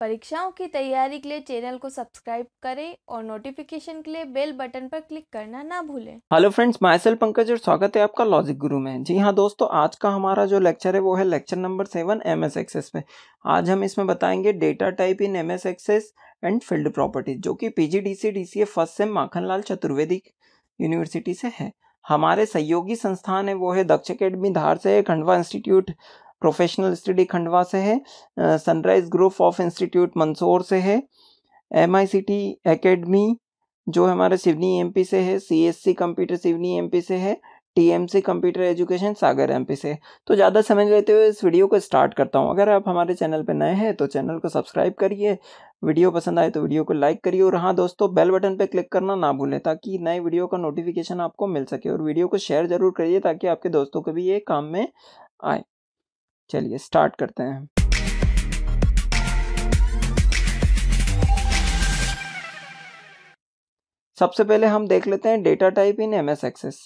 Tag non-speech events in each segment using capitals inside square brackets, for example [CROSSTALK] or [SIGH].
परीक्षाओं की तैयारी के लिए चैनल को सब्सक्राइब करें और नोटिफिकेशन के लिए बेल बटन पर क्लिक करना ना भूलें हेलो फ्रेंड्स माइसेल पंकज और स्वागत है आपका लॉजिक गुरु में जी हाँ दोस्तों आज का हमारा जो लेक्चर है वो है lecture number seven M S Access पे आज हम इसमें बताएंगे data type in M S Access and field properties जो कि P G D C D C A first sem Lal Chaturvedi university से है हमारे सहयोगी संस्थान है वो है दक्ष अकेडमी धार से Khandwa institute professional study Khandwa से है sunrise group of institute Mandsaur से है M I C T academy जो हमारे सिवनी पी से है C S C computer Seoni P से है T M C computer education Sagar M से तो ज़्यादा समझ लेते हुए इस वीडियो को स्टार्ट करता हूँ अगर आप हमारे चैनल पर नए हैं तो चैनल को सब्सक्राइब करिए वीडियो पसंद आए तो वीडियो को लाइक करिए और हाँ दोस्तों बेल बटन पर क्लिक करना ना भूलें ताकि नए वीडियो का नोटिफिकेशन आपको मिल सके और वीडियो को शेयर ज़रूर करिए ताकि आपके दोस्तों को भी ये काम में आए चलिए स्टार्ट करते हैं सबसे पहले हम देख लेते हैं data type in M S Access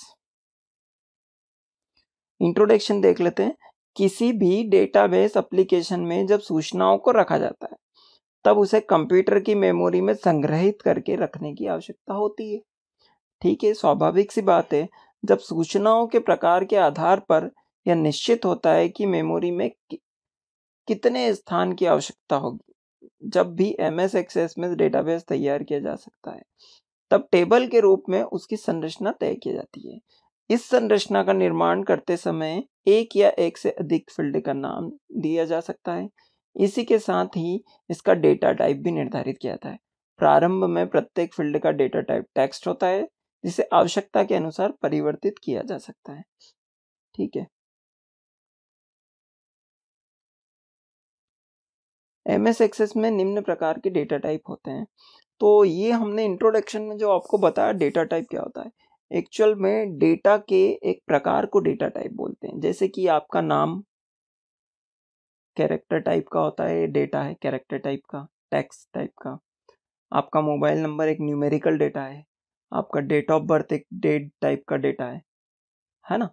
introduction देख लेते हैं किसी भी डेटाबेस एप्लीकेशन में जब सूचनाओं को रखा जाता है तब उसे कंप्यूटर की मेमोरी में संग्रहित करके रखने की आवश्यकता होती है ठीक है स्वाभाविक सी बात है जब सूचनाओं के प्रकार के आधार पर यह निश्चित होता है कि मेमोरी में कि, कितने स्थान की आवश्यकता होगी जब भी एम एस एक्सेस में डेटाबेस तैयार किया जा सकता है तब टेबल के रूप में उसकी संरचना तय की जाती है इस संरचना का निर्माण करते समय एक या एक से अधिक फील्ड का नाम दिया जा सकता है इसी के साथ ही इसका डेटा टाइप भी निर्धारित किया जाता है प्रारंभ में प्रत्येक फील्ड का डेटा टाइप टेक्स्ट होता है जिसे आवश्यकता के अनुसार परिवर्तित किया जा सकता है ठीक है एम एस एक्सेस में निम्न प्रकार के डेटा टाइप होते हैं तो ये हमने इंट्रोडक्शन में जो आपको बताया डेटा टाइप क्या होता है एक्चुअल में डेटा के एक प्रकार को डेटा टाइप बोलते हैं जैसे कि आपका नाम कैरेक्टर टाइप का होता है डेटा है कैरेक्टर टाइप का टेक्स्ट टाइप का आपका मोबाइल नंबर एक न्यूमेरिकल डेटा है आपका डेट ऑफ बर्थ एक डेट टाइप का डेटा है है ना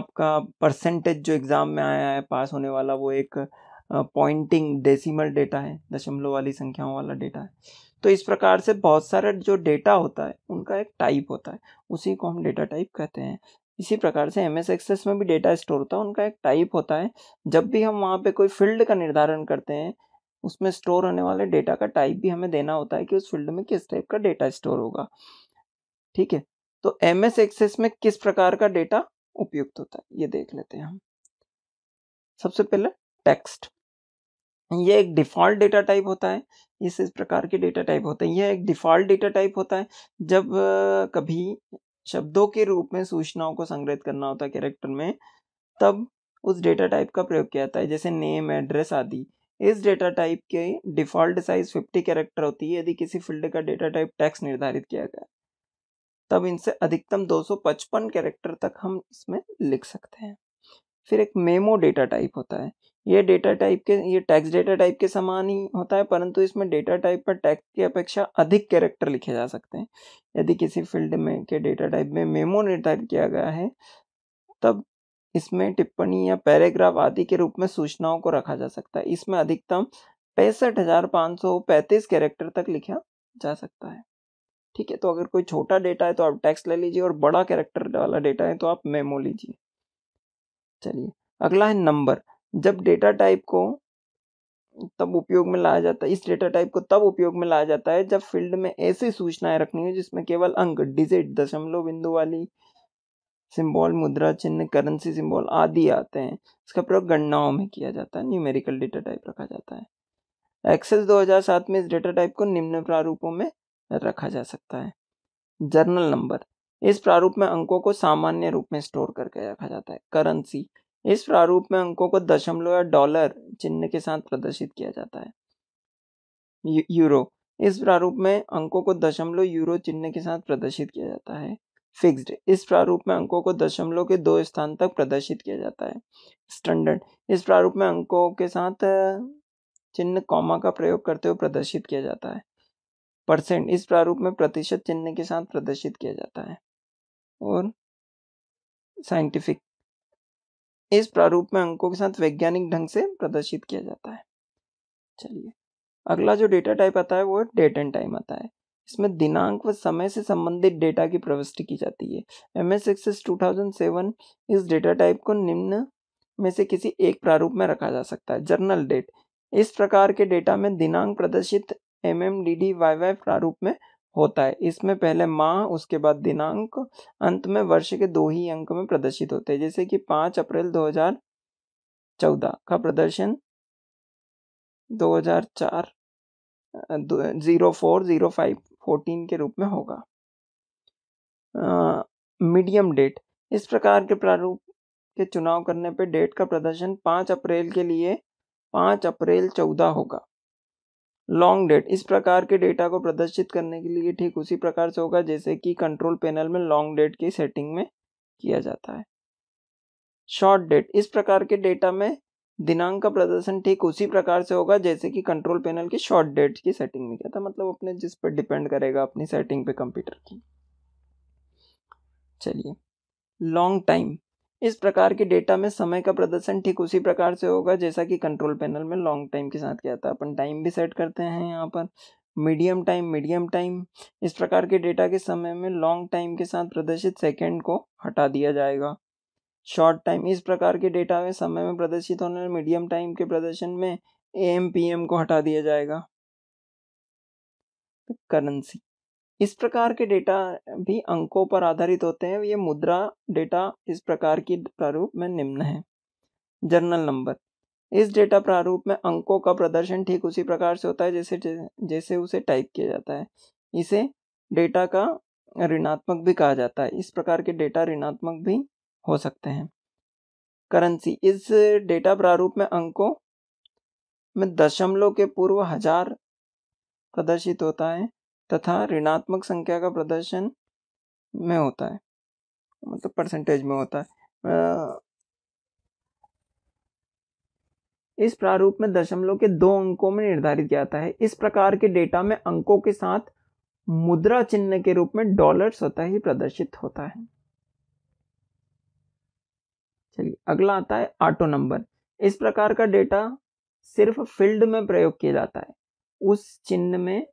आपका परसेंटेज जो एग्ज़ाम में आया है पास होने वाला वो एक पॉइंटिंग डेसिमल डेटा है दशमलव वाली संख्याओं वाला डेटा है तो इस प्रकार से बहुत सारा जो डेटा होता है उनका एक टाइप होता है उसी को हम डेटा टाइप कहते हैं इसी प्रकार से एम एस एक्सेस में भी डेटा स्टोर होता है उनका एक टाइप होता है जब भी हम वहाँ पे कोई फील्ड का निर्धारण करते हैं उसमें स्टोर होने वाले डेटा का टाइप भी हमें देना होता है कि उस फील्ड में किस टाइप का डेटा स्टोर होगा ठीक है तो एम एस एक्सेस में किस प्रकार का डेटा उपयुक्त होता है ये देख लेते हैं हम सबसे पहले टेक्स्ट ये एक डिफ़ॉल्ट डेटा टाइप होता है इस इस प्रकार के डेटा टाइप होते हैं यह एक डिफ़ॉल्ट डेटा टाइप होता है जब कभी शब्दों के रूप में सूचनाओं को संग्रहित करना होता है कैरेक्टर में तब उस डेटा टाइप का प्रयोग किया जाता है जैसे नेम एड्रेस आदि इस डेटा टाइप के डिफ़ॉल्ट साइज 50 कैरेक्टर होती है यदि किसी फील्ड का डेटा टाइप टैक्स निर्धारित किया गया तब इनसे अधिकतम 255 कैरेक्टर तक हम इसमें लिख सकते हैं फिर एक मेमो डेटा टाइप होता है ये डेटा टाइप के ये टैक्स डेटा टाइप के समान ही होता है परंतु इसमें डेटा टाइप पर टैक्स की अपेक्षा अधिक कैरेक्टर लिखे जा सकते हैं यदि किसी फील्ड में के डेटा टाइप में मेमो निर्धारित किया गया है तब इसमें टिप्पणी या पैराग्राफ आदि के रूप में सूचनाओं को रखा जा सकता है इसमें अधिकतम पैंसठ हज़ार पाँच सौ पैंतीस कैरेक्टर तक लिखा जा सकता है ठीक है तो अगर कोई छोटा डेटा है तो आप टैक्स ले लीजिए और बड़ा कैरेक्टर वाला डेटा है तो आप मेमो लीजिए चलिए अगला है नंबर जब डेटा टाइप को तब उपयोग में लाया जाता है इस डेटा टाइप को तब उपयोग में लाया जाता है जब फील्ड में ऐसी सूचनाएं रखनी हो जिसमें केवल अंक डिजिट दशमलव बिंदु वाली सिंबल मुद्रा चिन्ह करेंसी सिंबल आदि आते हैं इसका प्रयोग गणनाओं में किया जाता है न्यूमेरिकल डेटा टाइप रखा जाता है एक्सेस 2007 में इस डेटा टाइप को निम्न प्रारूपों में रखा जा सकता है जर्नल नंबर इस प्रारूप में अंकों को सामान्य रूप में स्टोर करके रखा जाता है करेंसी इस प्रारूप में अंकों को दशमलव या डॉलर चिन्ह के साथ प्रदर्शित किया जाता है यू, यूरो इस प्रारूप में अंकों को दशमलव यूरो चिन्ह के साथ प्रदर्शित किया जाता है फिक्स्ड इस प्रारूप में अंकों को दशमलव के दो स्थान तक प्रदर्शित किया जाता है स्टैंडर्ड इस प्रारूप में अंकों के साथ चिन्ह कॉमा का प्रयोग करते हुए प्रदर्शित किया जाता है परसेंट इस प्रारूप में प्रतिशत चिन्ह के साथ प्रदर्शित किया जाता है और साइंटिफिक इस प्रारूप में अंकों के साथ वैज्ञानिक ढंग से प्रदर्शित किया जाता है चलिए अगला जो डेटा टाइप आता है वो डेट एंड टाइम आता है इसमें दिनांक व समय से संबंधित डेटा की प्रविष्टि की जाती है एम एस एक्सेस टू इस डेटा टाइप को निम्न में से किसी एक प्रारूप में रखा जा सकता है जर्नल डेट इस प्रकार के डेटा में दिनांक प्रदर्शित M M D D Y Y प्रारूप में होता है इसमें पहले माह उसके बाद दिनांक अंत में वर्ष के दो ही अंक में प्रदर्शित होते हैं जैसे कि पाँच अप्रैल 2014 का प्रदर्शन 2004 zero four zero five fourteen के रूप में होगा मीडियम डेट इस प्रकार के प्रारूप के चुनाव करने पर डेट का प्रदर्शन पाँच अप्रैल के लिए पाँच अप्रैल चौदह होगा लॉन्ग डेट इस प्रकार के डेटा को प्रदर्शित करने के लिए ठीक उसी प्रकार से होगा जैसे कि कंट्रोल पैनल में लॉन्ग डेट की सेटिंग में किया जाता है शॉर्ट डेट इस प्रकार के डेटा में दिनांक का प्रदर्शन ठीक उसी प्रकार से होगा जैसे कि कंट्रोल पैनल की शॉर्ट डेट की सेटिंग में किया था तो मतलब अपने जिस पर डिपेंड करेगा अपनी सेटिंग पे कंप्यूटर की चलिए लॉन्ग टाइम इस प्रकार के डेटा में समय का प्रदर्शन ठीक उसी प्रकार से होगा जैसा कि कंट्रोल पैनल में लॉन्ग टाइम के साथ किया था अपन टाइम भी सेट करते हैं यहाँ पर मीडियम टाइम मीडियम टाइम इस प्रकार के डेटा के समय में लॉन्ग टाइम के साथ प्रदर्शित सेकेंड को हटा दिया जाएगा शॉर्ट टाइम इस प्रकार के डेटा में समय में प्रदर्शित होने मीडियम टाइम के प्रदर्शन में ए एम पी एम को हटा दिया जाएगा करेंसी इस प्रकार के डेटा भी अंकों पर आधारित होते हैं ये मुद्रा डेटा इस प्रकार की प्रारूप में निम्न है जर्नल नंबर इस डेटा प्रारूप में अंकों का प्रदर्शन ठीक उसी प्रकार से होता है जैसे जैसे उसे टाइप किया जाता है इसे डेटा का ऋणात्मक भी कहा जाता है इस प्रकार के डेटा ऋणात्मक भी हो सकते हैं करेंसी इस डेटा प्रारूप में अंकों में दशमलव के पूर्व हजार प्रदर्शित होता है तथा ऋणात्मक संख्या का प्रदर्शन में होता है मतलब परसेंटेज में होता है इस प्रारूप में दशमलव के दो अंकों में निर्धारित किया जाता है इस प्रकार के डेटा में अंकों के साथ मुद्रा चिन्ह के रूप में डॉलर स्वतः ही प्रदर्शित होता है चलिए अगला आता है ऑटो नंबर इस प्रकार का डेटा सिर्फ फील्ड में प्रयोग किया जाता है उस चिन्ह में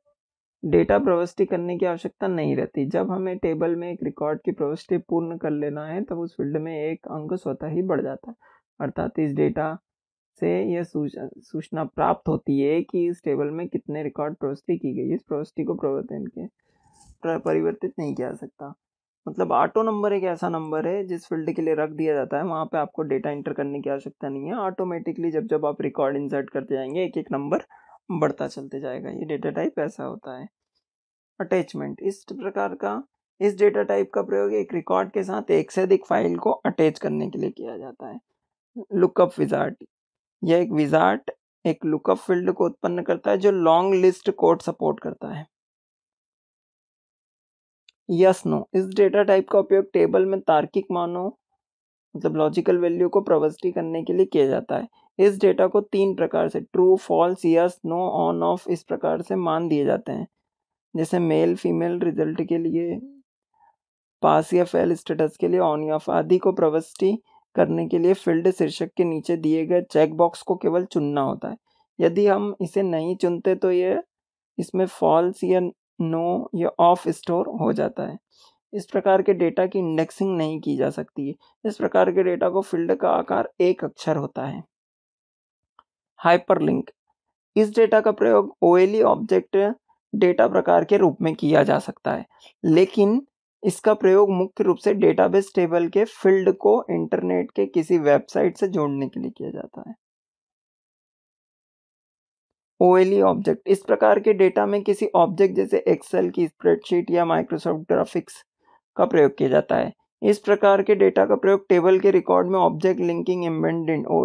डेटा प्रविष्टि करने की आवश्यकता नहीं रहती जब हमें टेबल में एक रिकॉर्ड की प्रविष्टि पूर्ण कर लेना है तब उस फील्ड में एक अंक स्वतः ही बढ़ जाता है अर्थात इस डेटा से यह सूचना प्राप्त होती है कि इस टेबल में कितने रिकॉर्ड प्रविष्टि की गई इस प्रविष्टि को प्रवर्तन के परिवर्तित नहीं किया जा सकता मतलब ऑटो नंबर एक ऐसा नंबर है जिस फील्ड के लिए रख दिया जाता है वहाँ पे आपको डेटा इंटर करने की आवश्यकता नहीं है ऑटोमेटिकली जब जब आप रिकॉर्ड इंसर्ट करते जाएंगे एक एक नंबर बढ़ता चलते जाएगा ये डेटा टाइप ऐसा होता है अटैचमेंट इस प्रकार का इस डेटा टाइप का प्रयोग एक रिकॉर्ड के साथ एक से अधिक फाइल को अटैच करने के लिए किया जाता है लुकअप विजार्ट यह एक विजार्ट एक लुकअप फील्ड को उत्पन्न करता है जो लॉन्ग लिस्ट कोड सपोर्ट करता है यस नो इस डेटा टाइप का उपयोग टेबल में तार्किक मानों मतलब लॉजिकल वैल्यू को प्रवस्टी करने के लिए किया जाता है इस डेटा को तीन प्रकार से true false yes no on off इस प्रकार से मान दिए जाते हैं जैसे मेल फीमेल रिजल्ट के लिए पास या फेल स्टेटस के लिए ऑन या ऑफ आदि को प्रवृष्टि करने के लिए फील्ड शीर्षक के नीचे दिए गए चेकबॉक्स को केवल चुनना होता है यदि हम इसे नहीं चुनते तो ये इसमें फॉल्स या नो या ऑफ स्टोर हो जाता है इस प्रकार के डेटा की इंडेक्सिंग नहीं की जा सकती है इस प्रकार के डेटा को फील्ड का आकार एक अक्षर होता है हाइपरलिंक इस डेटा का प्रयोग ओ ऑब्जेक्ट डेटा प्रकार के रूप में किया जा सकता है लेकिन इसका प्रयोग मुख्य रूप से डेटाबेस टेबल के फील्ड को इंटरनेट के किसी वेबसाइट से जोड़ने के लिए किया जाता है ओ ऑब्जेक्ट इस प्रकार के डेटा में किसी ऑब्जेक्ट जैसे एक्सेल की स्प्रेडशीट या माइक्रोसॉफ्ट ग्राफिक्स का प्रयोग किया जाता है इस प्रकार के डेटा का प्रयोग टेबल के रिकॉर्ड में object linking embedded O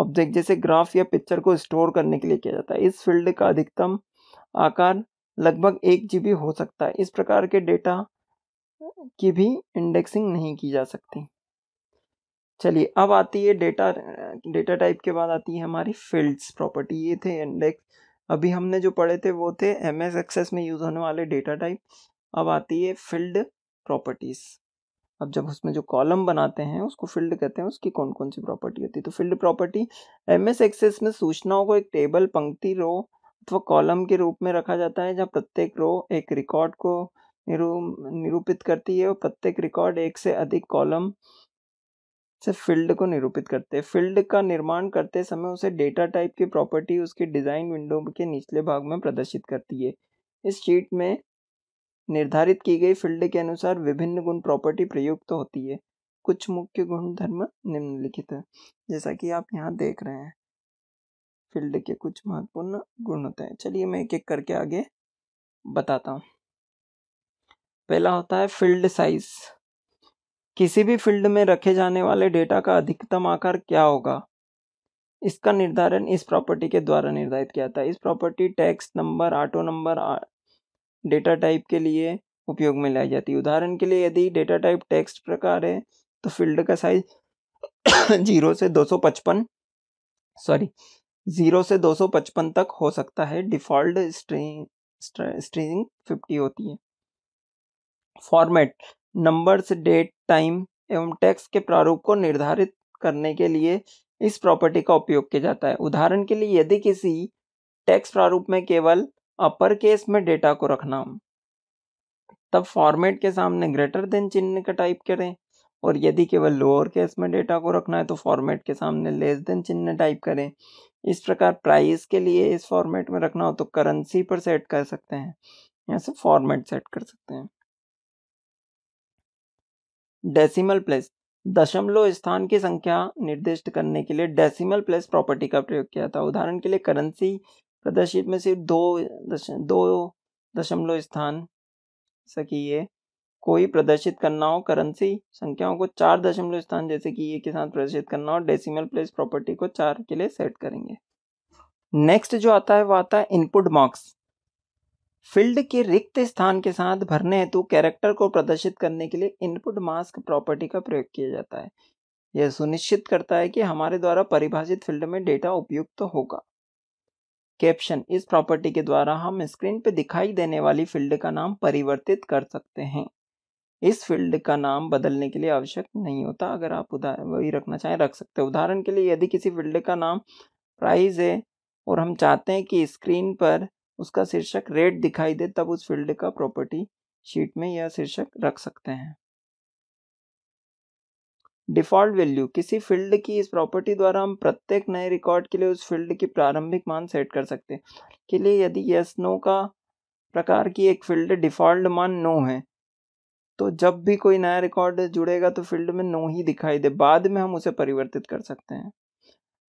object जैसे ग्राफ या पिक्चर को स्टोर करने के लिए किया जाता है इस फील्ड का अधिकतम आकार लगभग एक जी हो सकता है इस प्रकार के डेटा की भी इंडेक्सिंग नहीं की जा सकती चलिए अब आती है डेटा डेटा टाइप के बाद आती है हमारी फील्ड्स प्रॉपर्टी ये थे इंडेक्स अभी हमने जो पढ़े थे वो थे एम एस एक्सेस में यूज़ होने वाले डेटा टाइप अब आती है फील्ड प्रॉपर्टीज़ अब जब उसमें जो कॉलम बनाते हैं उसको फील्ड कहते हैं उसकी कौन कौन सी प्रॉपर्टी होती है तो field property M S Access में सूचनाओं को एक टेबल पंक्ति रो अथवा तो कॉलम के रूप में रखा जाता है जहाँ प्रत्येक रो एक रिकॉर्ड को निरू निरूपित करती है और प्रत्येक रिकॉर्ड एक से अधिक कॉलम से फील्ड को निरूपित करते हैं फील्ड का निर्माण करते समय उसे डेटा टाइप की प्रॉपर्टी उसके डिज़ाइन विंडो के निचले भाग में प्रदर्शित करती है इस शीट में निर्धारित की गई फील्ड के अनुसार विभिन्न गुण प्रॉपर्टी प्रयुक्त तो होती है कुछ मुख्य गुण धर्म निम्नलिखित है जैसा कि आप यहाँ देख रहे हैं फील्ड के कुछ महत्वपूर्ण गुण होते हैं चलिए मैं एक एक करके आगे बताता हूँ पहला होता है फील्ड साइज किसी भी फील्ड में रखे जाने वाले डेटा का अधिकतम आकार क्या होगा इसका निर्धारण इस प्रॉपर्टी के द्वारा निर्धारित किया जाता है इस property text number auto number data type के लिए उपयोग में लाई जाती है उदाहरण के लिए यदि डेटा टाइप टेक्स्ट प्रकार है तो फील्ड का साइज [COUGHS] जीरो से दो पचपन सॉरी जीरो से दो सौ पचपन तक हो सकता है डिफॉल्ट स्ट्रिंग फिफ्टी होती है फॉर्मेट नंबर्स डेट टाइम एवं टेक्स्ट के प्रारूप को निर्धारित करने के लिए इस प्रॉपर्टी का उपयोग किया जाता है उदाहरण के लिए यदि किसी टेक्स्ट प्रारूप में केवल अपर केस में डेटा को रखना तब फॉर्मेट के सामने ग्रेटर देन चिन्ह का टाइप करें और यदि केवल लोअर केस में डेटा को रखना है तो फॉर्मेट के सामने लेस देन चिन्ह टाइप करें इस प्रकार प्राइस के लिए इस फॉर्मेट में रखना हो तो करेंसी पर सेट कर सकते हैं या से फॉर्मेट सेट कर सकते हैं डेसिमल प्लेस दशमलव स्थान की संख्या निर्दिष्ट करने के लिए डेसिमल प्लेस प्रॉपर्टी का प्रयोग किया था उदाहरण के लिए करेंसी प्रदर्शित में सिर्फ दो दश दो दशमलव स्थान सकी है कोई प्रदर्शित करना हो करेंसी संख्याओं को चार दशमलव स्थान जैसे कि ये के साथ प्रदर्शित करना हो डेसिमल प्लेस प्रॉपर्टी को चार के लिए सेट करेंगे नेक्स्ट जो आता है वो आता है इनपुट मार्क्स फील्ड के रिक्त स्थान के साथ भरने हेतु कैरेक्टर को प्रदर्शित करने के लिए इनपुट मास्क प्रॉपर्टी का प्रयोग किया जाता है यह सुनिश्चित करता है कि हमारे द्वारा परिभाषित फील्ड में डेटा उपयुक्त तो होगा कैप्शन इस प्रॉपर्टी के द्वारा हम स्क्रीन पे दिखाई देने वाली फील्ड का नाम परिवर्तित कर सकते हैं इस फील्ड का नाम बदलने के लिए आवश्यक नहीं होता अगर आप उदाह वही रखना चाहें रख सकते हैं उदाहरण के लिए यदि किसी फील्ड का नाम प्राइस है और हम चाहते हैं कि स्क्रीन पर उसका शीर्षक रेट दिखाई दे तब उस फील्ड का प्रॉपर्टी शीट में यह शीर्षक रख सकते हैं डिफॉल्ट वैल्यू किसी फील्ड की इस प्रॉपर्टी द्वारा हम प्रत्येक नए रिकॉर्ड के लिए उस फील्ड की प्रारंभिक मान सेट कर सकते हैं के लिए यदि यस नो का प्रकार की एक फील्ड डिफॉल्ट मान नो है तो जब भी कोई नया रिकॉर्ड जुड़ेगा तो फील्ड में नो ही दिखाई दे बाद में हम उसे परिवर्तित कर सकते हैं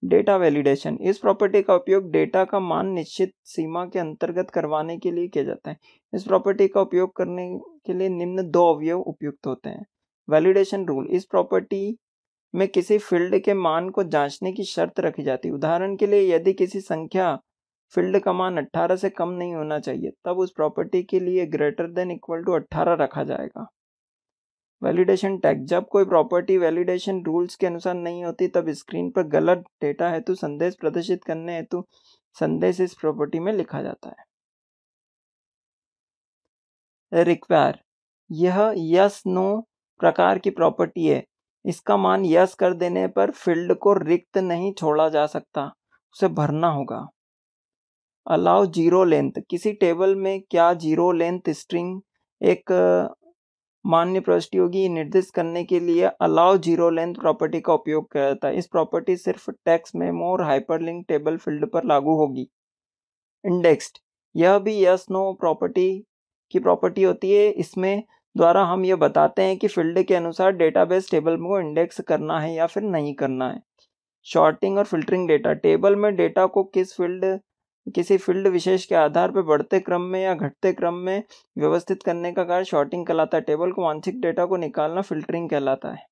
डेटा वैलिडेशन इस प्रॉपर्टी का उपयोग डेटा का मान निश्चित सीमा के अंतर्गत करवाने के लिए किया जाता है इस प्रॉपर्टी का उपयोग करने के लिए निम्न दो अवयव उपयुक्त होते हैं वैलिडेशन रूल इस प्रॉपर्टी में किसी फील्ड के मान को जांचने की शर्त रखी जाती है उदाहरण के लिए यदि किसी संख्या फील्ड का मान 18 से कम नहीं होना चाहिए तब उस प्रॉपर्टी के लिए ग्रेटर देन इक्वल टू 18 रखा जाएगा वैलिडेशन टैग जब कोई प्रॉपर्टी वैलिडेशन रूल्स के अनुसार नहीं होती तब स्क्रीन पर गलत डेटा हेतु संदेश प्रदर्शित करने हेतु संदेश इस प्रॉपर्टी में लिखा जाता है रिक्वायर यह यस नो प्रकार की प्रॉपर्टी है इसका मान यस कर देने पर फील्ड को रिक्त नहीं छोड़ा जा सकता उसे भरना होगा अलाउ जीरो लेंथ किसी टेबल में क्या जीरो लेंथ स्ट्रिंग एक मान्य प्रविष्टि होगी निर्दिष्ट करने के लिए अलाउ जीरो लेंथ प्रॉपर्टी का उपयोग किया जाता है इस प्रॉपर्टी सिर्फ टेक्स मेमो और हाइपरलिंक टेबल फील्ड पर लागू होगी इंडेक्स्ड यह भी यस नो प्रॉपर्टी की प्रॉपर्टी होती है इसमें द्वारा हम ये बताते हैं कि फील्ड के अनुसार डेटाबेस टेबल को इंडेक्स करना है या फिर नहीं करना है शॉर्टिंग और फिल्टरिंग डेटा टेबल में डेटा को किस फील्ड किसी फील्ड विशेष के आधार पर बढ़ते क्रम में या घटते क्रम में व्यवस्थित करने का कार्य शॉर्टिंग कहलाता है टेबल को वांछित डेटा को निकालना फिल्टरिंग कहलाता है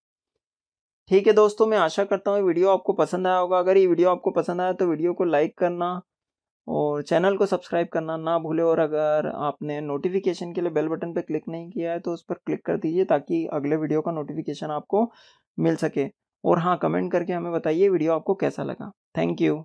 ठीक है दोस्तों मैं आशा करता हूँ वीडियो आपको पसंद आया होगा अगर ये वीडियो आपको पसंद आया तो वीडियो को लाइक करना और चैनल को सब्सक्राइब करना ना भूलें और अगर आपने नोटिफिकेशन के लिए बेल बटन पर क्लिक नहीं किया है तो उस पर क्लिक कर दीजिए ताकि अगले वीडियो का नोटिफिकेशन आपको मिल सके और हाँ कमेंट करके हमें बताइए वीडियो आपको कैसा लगा थैंक यू